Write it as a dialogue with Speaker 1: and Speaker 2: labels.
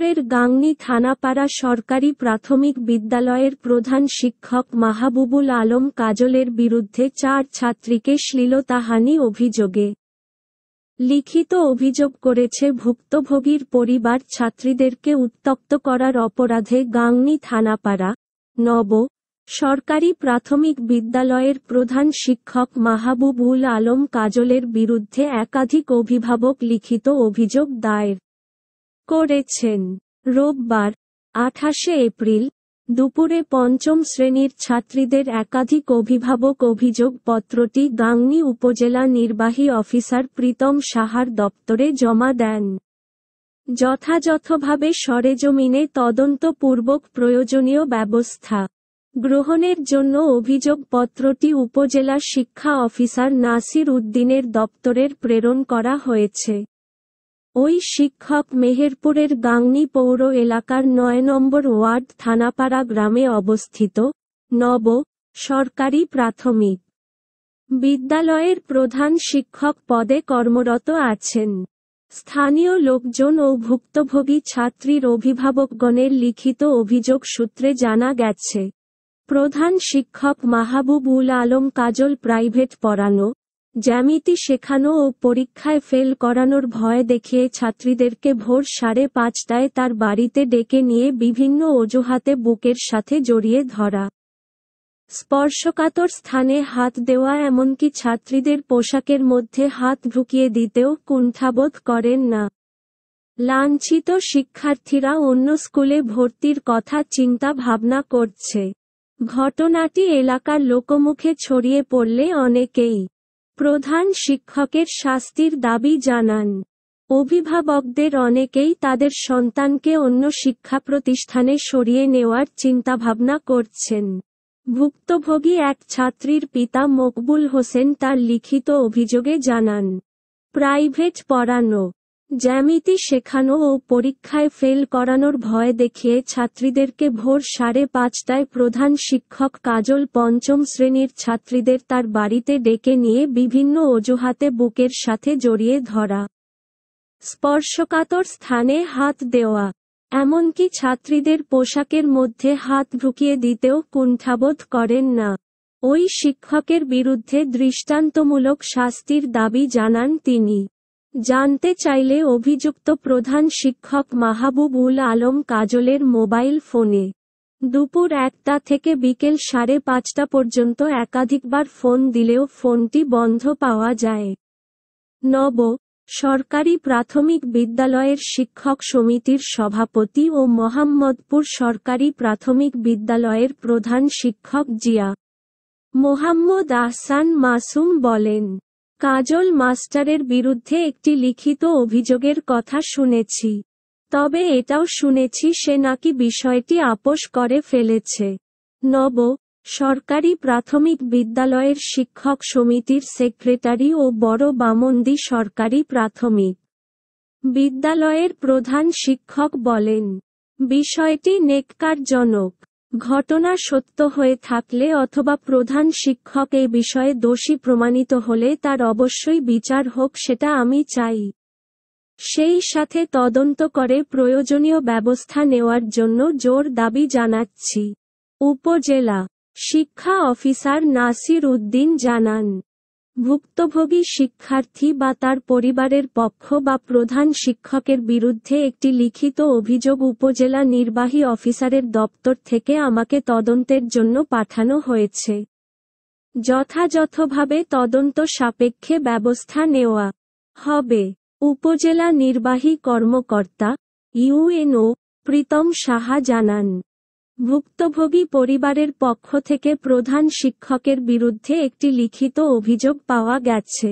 Speaker 1: চট্টগ্রামের গাংনি থানাপাড়া সরকারি প্রাথমিক বিদ্যালয়ের প্রধান শিক্ষক মাহাবুবুল আলম কাজলের বিরুদ্ধে চার ছাত্রীকে শ্লীলতাহানি অভিযোগে লিখিত অভিযোগ করেছে ভুক্তভোগীর পরিবার ছাত্রীদেরকে উত্তপ্ত করার অপরাধে গাংনি থানাপাড়া নব সরকারি প্রাথমিক বিদ্যালয়ের প্রধান শিক্ষক মাহাবুবুল আলম কাজলের বিরুদ্ধে একাধিক অভিভাবক লিখিত অভিযোগ দায়ের করেছেন রোববার আঠাশে এপ্রিল দুপুরে পঞ্চম শ্রেণীর ছাত্রীদের একাধিক অভিভাবক অভিযোগ পত্রটি গাংনি উপজেলা নির্বাহী অফিসার প্রীতম সাহার দপ্তরে জমা দেন যথাযথভাবে সরেজমিনে তদন্তপূর্বক প্রয়োজনীয় ব্যবস্থা গ্রহণের জন্য অভিযোগ পত্রটি উপজেলা শিক্ষা অফিসার নাসির উদ্দিনের দপ্তরের প্রেরণ করা হয়েছে ওই শিক্ষক মেহেরপুরের গাংনি পৌর এলাকার নয় নম্বর ওয়ার্ড থানাপাড়া গ্রামে অবস্থিত নব সরকারি প্রাথমিক বিদ্যালয়ের প্রধান শিক্ষক পদে কর্মরত আছেন স্থানীয় লোকজন ও ভুক্তভোগী ছাত্রীর অভিভাবকগণের লিখিত অভিযোগ সূত্রে জানা গেছে প্রধান শিক্ষক মাহবুবুল আলম কাজল প্রাইভেট পড়ানো জ্যামিতি শেখানো ও পরীক্ষায় ফেল করানোর ভয় দেখিয়ে ছাত্রীদেরকে ভোর সাড়ে পাঁচটায় তার বাড়িতে ডেকে নিয়ে বিভিন্ন অজুহাতে বুকের সাথে জড়িয়ে ধরা স্পর্শকাতর স্থানে হাত দেওয়া এমনকি ছাত্রীদের পোশাকের মধ্যে হাত ঢুকিয়ে দিতেও কুণ্ঠাবোধ করেন না লাঞ্ছিত শিক্ষার্থীরা অন্য স্কুলে ভর্তির কথা চিন্তা ভাবনা করছে ঘটনাটি এলাকার লোকমুখে ছড়িয়ে পড়লে অনেকেই প্রধান শিক্ষকের শাস্তির দাবি জানান অভিভাবকদের অনেকেই তাদের সন্তানকে অন্য শিক্ষা প্রতিষ্ঠানে সরিয়ে নেওয়ার চিন্তাভাবনা করছেন ভুক্তভোগী এক ছাত্রীর পিতা মকবুল হোসেন তার লিখিত অভিযোগে জানান প্রাইভেট পড়ানো জ্যামিতি শেখানো ও পরীক্ষায় ফেল করানোর ভয় দেখিয়ে ছাত্রীদেরকে ভোর সাড়ে পাঁচটায় প্রধান শিক্ষক কাজল পঞ্চম শ্রেণীর ছাত্রীদের তার বাড়িতে ডেকে নিয়ে বিভিন্ন অজুহাতে বুকের সাথে জড়িয়ে ধরা স্পর্শকাতর স্থানে হাত দেওয়া এমনকি ছাত্রীদের পোশাকের মধ্যে হাত ঢুকিয়ে দিতেও কুণ্ঠাবোধ করেন না ওই শিক্ষকের বিরুদ্ধে দৃষ্টান্তমূলক শাস্তির দাবি জানান তিনি জানতে চাইলে অভিযুক্ত প্রধান শিক্ষক মাহবুবুল আলম কাজলের মোবাইল ফোনে দুপুর একটা থেকে বিকেল সাড়ে পাঁচটা পর্যন্ত একাধিকবার ফোন দিলেও ফোনটি বন্ধ পাওয়া যায় নব সরকারি প্রাথমিক বিদ্যালয়ের শিক্ষক সমিতির সভাপতি ও মোহাম্মদপুর সরকারি প্রাথমিক বিদ্যালয়ের প্রধান শিক্ষক জিয়া মোহাম্মদ আহসান মাসুম বলেন কাজল মাস্টারের বিরুদ্ধে একটি লিখিত অভিযোগের কথা শুনেছি তবে এটাও শুনেছি সে নাকি বিষয়টি আপোষ করে ফেলেছে নব সরকারি প্রাথমিক বিদ্যালয়ের শিক্ষক সমিতির সেক্রেটারি ও বড় বামন্দি সরকারি প্রাথমিক বিদ্যালয়ের প্রধান শিক্ষক বলেন বিষয়টি নেককারজনক ঘটনা সত্য হয়ে থাকলে অথবা প্রধান শিক্ষক এই বিষয়ে দোষী প্রমাণিত হলে তার অবশ্যই বিচার হোক সেটা আমি চাই সেই সাথে তদন্ত করে প্রয়োজনীয় ব্যবস্থা নেওয়ার জন্য জোর দাবি জানাচ্ছি উপজেলা শিক্ষা অফিসার নাসির উদ্দিন জানান ভুক্তভোগী শিক্ষার্থী বা তার পরিবারের পক্ষ বা প্রধান শিক্ষকের বিরুদ্ধে একটি লিখিত অভিযোগ উপজেলা নির্বাহী অফিসারের দপ্তর থেকে আমাকে তদন্তের জন্য পাঠানো হয়েছে যথাযথভাবে তদন্ত সাপেক্ষে ব্যবস্থা নেওয়া হবে উপজেলা নির্বাহী কর্মকর্তা ইউএনও প্রীতম সাহা জানান ভুক্তভোগী পরিবারের পক্ষ থেকে প্রধান শিক্ষকের বিরুদ্ধে একটি লিখিত অভিযোগ পাওয়া গেছে